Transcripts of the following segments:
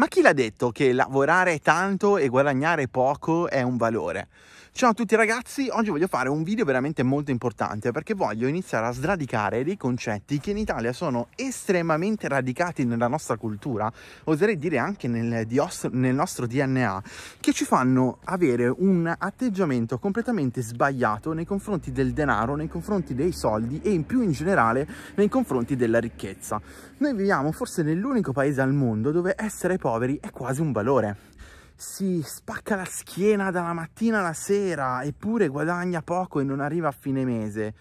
Ma chi l'ha detto che lavorare tanto e guadagnare poco è un valore? Ciao a tutti ragazzi, oggi voglio fare un video veramente molto importante perché voglio iniziare a sradicare dei concetti che in Italia sono estremamente radicati nella nostra cultura, oserei dire anche nel, nel nostro DNA, che ci fanno avere un atteggiamento completamente sbagliato nei confronti del denaro, nei confronti dei soldi e in più in generale nei confronti della ricchezza. Noi viviamo forse nell'unico paese al mondo dove essere poveri è quasi un valore si spacca la schiena dalla mattina alla sera eppure guadagna poco e non arriva a fine mese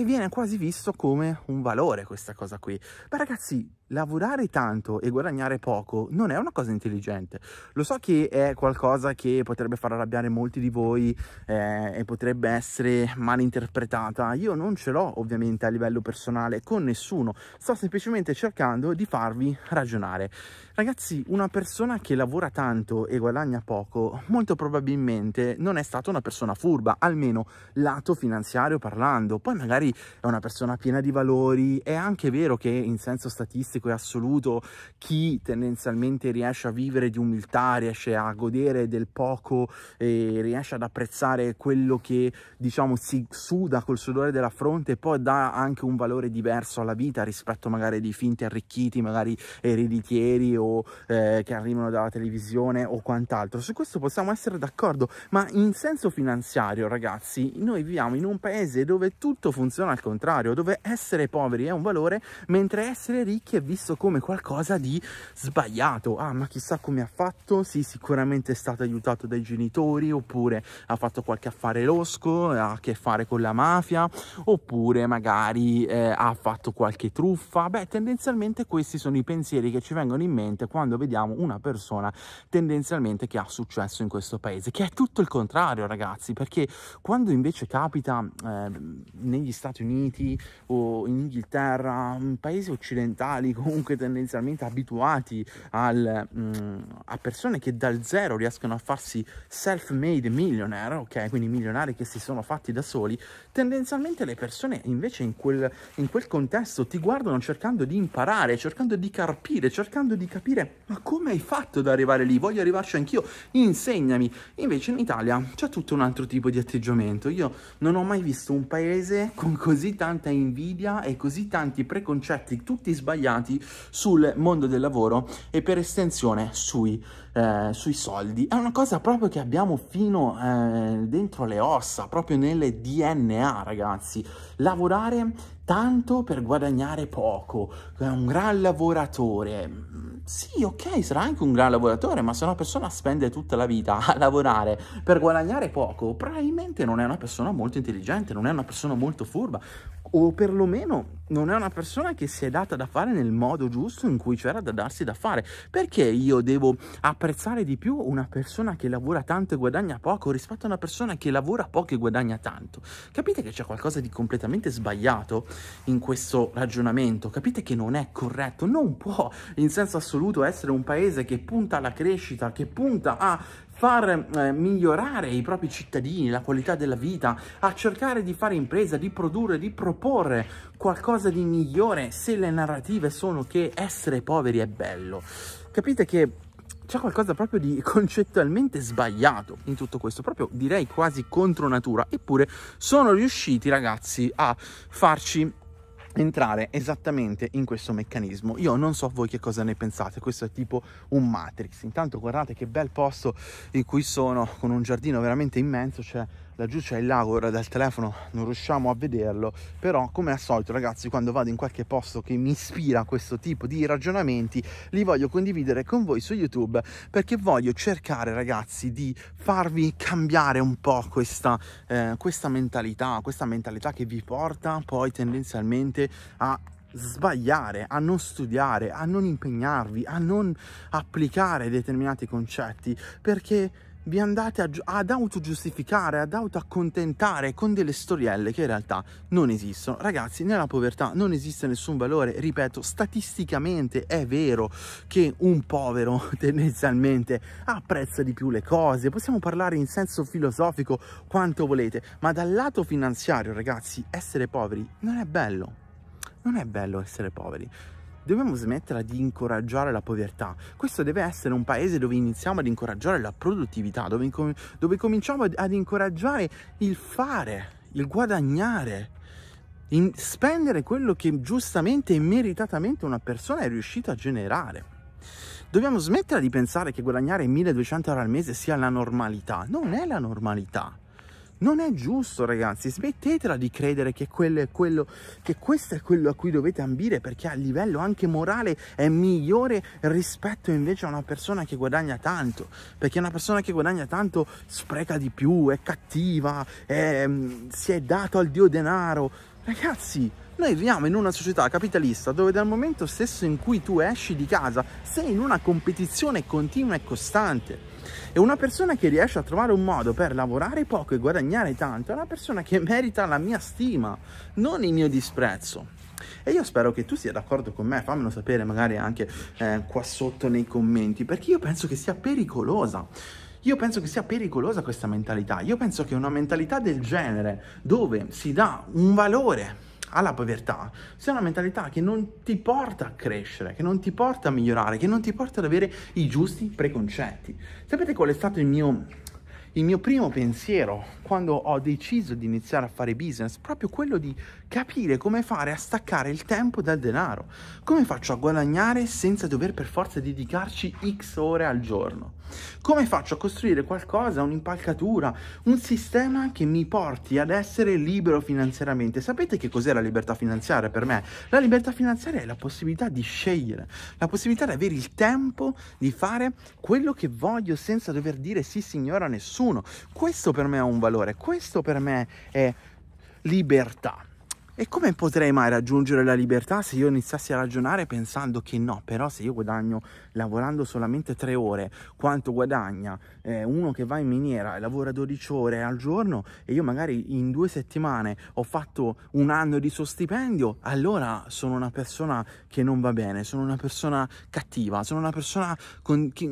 e viene quasi visto come un valore questa cosa qui. Ma ragazzi, lavorare tanto e guadagnare poco non è una cosa intelligente. Lo so che è qualcosa che potrebbe far arrabbiare molti di voi eh, e potrebbe essere malinterpretata. Io non ce l'ho ovviamente a livello personale con nessuno, sto semplicemente cercando di farvi ragionare. Ragazzi, una persona che lavora tanto e guadagna poco molto probabilmente non è stata una persona furba, almeno lato finanziario parlando. Poi magari magari è una persona piena di valori, è anche vero che in senso statistico e assoluto chi tendenzialmente riesce a vivere di umiltà, riesce a godere del poco e riesce ad apprezzare quello che diciamo si suda col sudore della fronte poi dà anche un valore diverso alla vita rispetto magari ai finti arricchiti, magari ereditieri o eh, che arrivano dalla televisione o quant'altro. Su questo possiamo essere d'accordo, ma in senso finanziario ragazzi noi viviamo in un paese dove tutto funziona situazione al contrario, dove essere poveri è un valore, mentre essere ricchi è visto come qualcosa di sbagliato. Ah, ma chissà come ha fatto? Sì, sicuramente è stato aiutato dai genitori, oppure ha fatto qualche affare losco, ha a che fare con la mafia, oppure magari eh, ha fatto qualche truffa. Beh, tendenzialmente questi sono i pensieri che ci vengono in mente quando vediamo una persona tendenzialmente che ha successo in questo paese, che è tutto il contrario, ragazzi, perché quando invece capita eh, negli Stati Uniti o in Inghilterra, paesi occidentali comunque tendenzialmente abituati al, mh, mm, a persone che dal zero riescono a farsi self-made millionaire, ok? Quindi milionari che si sono fatti da soli, tendenzialmente le persone invece in quel, in quel contesto ti guardano cercando di imparare, cercando di carpire, cercando di capire ma come hai fatto ad arrivare lì? Voglio arrivarci anch'io, insegnami. Invece in Italia c'è tutto un altro tipo di atteggiamento. Io non ho mai visto un paese con con così tanta invidia e così tanti preconcetti, tutti sbagliati, sul mondo del lavoro e per estensione sui, eh, sui soldi. È una cosa proprio che abbiamo fino eh, dentro le ossa, proprio nelle DNA, ragazzi. Lavorare tanto per guadagnare poco, è un gran lavoratore. Sì, ok, sarà anche un gran lavoratore, ma se una persona spende tutta la vita a lavorare per guadagnare poco, probabilmente non è una persona molto intelligente, non è una persona molto furba, o perlomeno non è una persona che si è data da fare nel modo giusto in cui c'era da darsi da fare. Perché io devo apprezzare di più una persona che lavora tanto e guadagna poco rispetto a una persona che lavora poco e guadagna tanto? Capite che c'è qualcosa di completamente sbagliato? in questo ragionamento. Capite che non è corretto, non può in senso assoluto essere un paese che punta alla crescita, che punta a far eh, migliorare i propri cittadini, la qualità della vita, a cercare di fare impresa, di produrre, di proporre qualcosa di migliore se le narrative sono che essere poveri è bello. Capite che c'è qualcosa proprio di concettualmente sbagliato in tutto questo, proprio direi quasi contro natura, eppure sono riusciti ragazzi a farci entrare esattamente in questo meccanismo. Io non so voi che cosa ne pensate, questo è tipo un matrix. Intanto guardate che bel posto in cui sono, con un giardino veramente immenso, c'è cioè laggiù c'è il lago, ora dal telefono non riusciamo a vederlo, però come al solito ragazzi quando vado in qualche posto che mi ispira a questo tipo di ragionamenti li voglio condividere con voi su YouTube perché voglio cercare ragazzi di farvi cambiare un po' questa, eh, questa mentalità, questa mentalità che vi porta poi tendenzialmente a sbagliare, a non studiare, a non impegnarvi, a non applicare determinati concetti perché vi andate a, ad autogiustificare, ad autoaccontentare con delle storielle che in realtà non esistono. Ragazzi, nella povertà non esiste nessun valore, ripeto, statisticamente è vero che un povero tendenzialmente apprezza di più le cose, possiamo parlare in senso filosofico quanto volete, ma dal lato finanziario, ragazzi, essere poveri non è bello. Non è bello essere poveri dobbiamo smetterla di incoraggiare la povertà. Questo deve essere un paese dove iniziamo ad incoraggiare la produttività, dove, incom- dove cominciamo ad incoraggiare il fare, il guadagnare, spendere quello che giustamente e meritatamente una persona è riuscita a generare. Dobbiamo smetterla di pensare che guadagnare 1200 euro al mese sia la normalità. Non è la normalità. Non è giusto, ragazzi. Smettetela di credere che, quello è quello, che questo è quello a cui dovete ambire, perché a livello anche morale è migliore rispetto invece a una persona che guadagna tanto. Perché una persona che guadagna tanto spreca di più, è cattiva, è, mm, si è dato al dio denaro. Ragazzi, noi viviamo in una società capitalista dove dal momento stesso in cui tu esci di casa sei in una competizione continua e costante. E una persona che riesce a trovare un modo per lavorare poco e guadagnare tanto è una persona che merita la mia stima, non il mio disprezzo. E io spero che tu sia d'accordo con me, fammelo sapere magari anche eh, qua sotto nei commenti, perché io penso che sia pericolosa. Io penso che sia pericolosa questa mentalità. Io penso che una mentalità del genere, dove si dà un valore alla povertà, se una mentalità che non ti porta a crescere, che non ti porta a migliorare, che non ti porta ad avere i giusti preconcetti. Sapete qual è stato il mio, il mio primo pensiero quando ho deciso di iniziare a fare business? Proprio quello di capire come fare a staccare il tempo dal denaro, come faccio a guadagnare senza dover per forza dedicarci X ore al giorno. Come faccio a costruire qualcosa, un'impalcatura, un sistema che mi porti ad essere libero finanziariamente? Sapete che cos'è la libertà finanziaria per me? La libertà finanziaria è la possibilità di scegliere, la possibilità di avere il tempo di fare quello che voglio senza dover dire sì signora a nessuno. Questo per me è un valore, questo per me è libertà. E come potrei mai raggiungere la libertà se io iniziassi a ragionare pensando che no, però se io guadagno lavorando solamente tre ore, quanto guadagna eh, uno che va in miniera e lavora 12 ore al giorno e io magari in due settimane ho fatto un anno di suo stipendio, allora sono una persona che non va bene, sono una persona cattiva, sono una persona con, che,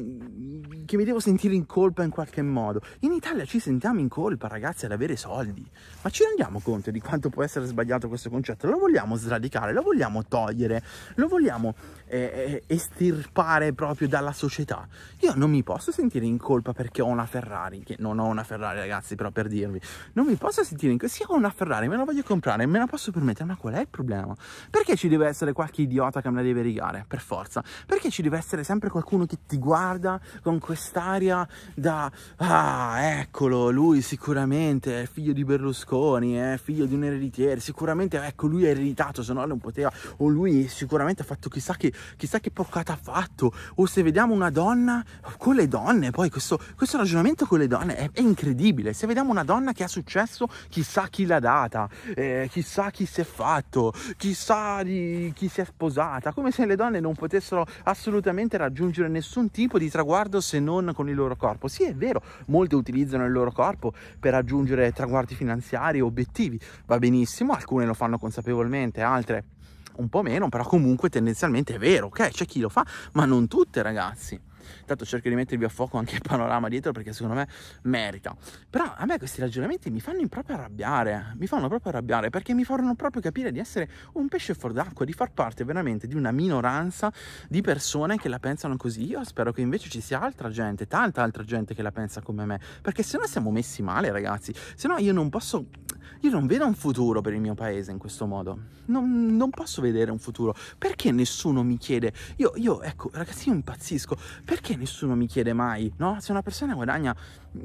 che mi devo sentire in colpa in qualche modo. In Italia ci sentiamo in colpa ragazzi ad avere soldi, ma ci rendiamo conto di quanto può essere sbagliato questo? questo concetto, lo vogliamo sradicare, lo vogliamo togliere, lo vogliamo eh, eh, estirpare proprio dalla società. Io non mi posso sentire in colpa perché ho una Ferrari, che non ho una Ferrari ragazzi, però per dirvi, non mi posso sentire in colpa, sì ho una Ferrari me la voglio comprare, me la posso permettere, ma qual è il problema? Perché ci deve essere qualche idiota che me la deve rigare, per forza? Perché ci deve essere sempre qualcuno che ti guarda con quest'aria da, ah, eccolo, lui sicuramente è figlio di Berlusconi, è figlio di un ereditiere, sicuramente, ecco, lui ha ereditato, se no non poteva, o lui sicuramente ha fatto chissà che chissà che porcata ha fatto, o se vediamo una donna con le donne, poi questo, questo ragionamento con le donne è, è, incredibile, se vediamo una donna che ha successo, chissà chi l'ha data, eh, chissà chi si è fatto, chissà di chi si è sposata, come se le donne non potessero assolutamente raggiungere nessun tipo di traguardo se non con il loro corpo. Sì, è vero, molte utilizzano il loro corpo per raggiungere traguardi finanziari, obiettivi, va benissimo, alcune lo fanno consapevolmente, altre un po' meno, però comunque tendenzialmente è vero, ok? C'è chi lo fa, ma non tutte ragazzi. Tanto cerco di mettervi a fuoco anche il panorama dietro perché secondo me merita. Però a me questi ragionamenti mi fanno proprio arrabbiare, mi fanno proprio arrabbiare perché mi fanno proprio capire di essere un pesce fuor d'acqua, di far parte veramente di una minoranza di persone che la pensano così. Io spero che invece ci sia altra gente, tanta altra gente che la pensa come me, perché se no siamo messi male ragazzi, se no io non posso io non vedo un futuro per il mio paese in questo modo. Non, non posso vedere un futuro. Perché nessuno mi chiede? Io, io, ecco, ragazzi, io impazzisco. Perché nessuno mi chiede mai, no? Se una persona guadagna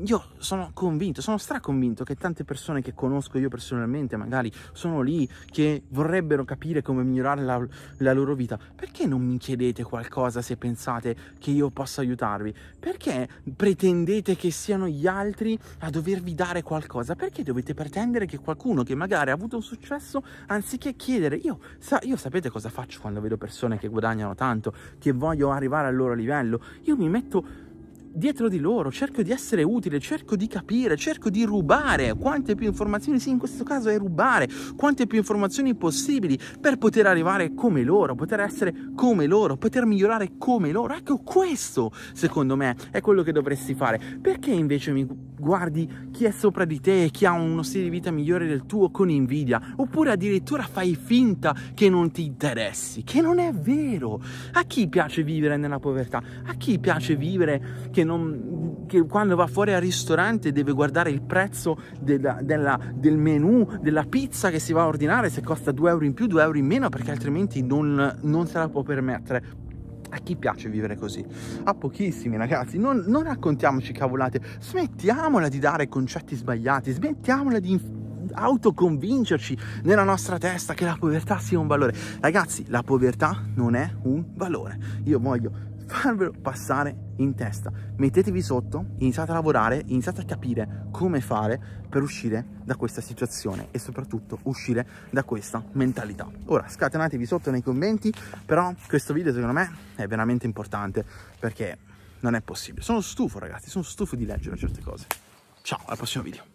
io sono convinto, sono straconvinto che tante persone che conosco io personalmente, magari sono lì, che vorrebbero capire come migliorare la, la loro vita, perché non mi chiedete qualcosa se pensate che io possa aiutarvi? Perché pretendete che siano gli altri a dovervi dare qualcosa? Perché dovete pretendere che qualcuno che magari ha avuto un successo, anziché chiedere, io, sa, io sapete cosa faccio quando vedo persone che guadagnano tanto, che voglio arrivare al loro livello? Io mi metto dietro di loro, cerco di essere utile, cerco di capire, cerco di rubare quante più informazioni, sì in questo caso è rubare, quante più informazioni possibili per poter arrivare come loro, poter essere come loro, poter migliorare come loro. Ecco questo secondo me è quello che dovresti fare. Perché invece mi guardi chi è sopra di te e chi ha uno stile di vita migliore del tuo con invidia, oppure addirittura fai finta che non ti interessi, che non è vero. A chi piace vivere nella povertà? A chi piace vivere che, non, che quando va fuori al ristorante deve guardare il prezzo della, della, del menù, della pizza che si va a ordinare, se costa 2 euro in più, 2 euro in meno, perché altrimenti non, non se la può permettere. A chi piace vivere così? A pochissimi ragazzi, non, non raccontiamoci cavolate, smettiamola di dare concetti sbagliati, smettiamola di autoconvincerci nella nostra testa che la povertà sia un valore. Ragazzi, la povertà non è un valore. Io voglio farvelo passare in testa. Mettetevi sotto, iniziate a lavorare, iniziate a capire come fare per uscire da questa situazione e soprattutto uscire da questa mentalità. Ora scatenatevi sotto nei commenti, però questo video secondo me è veramente importante perché non è possibile. Sono stufo ragazzi, sono stufo di leggere certe cose. Ciao, al prossimo video.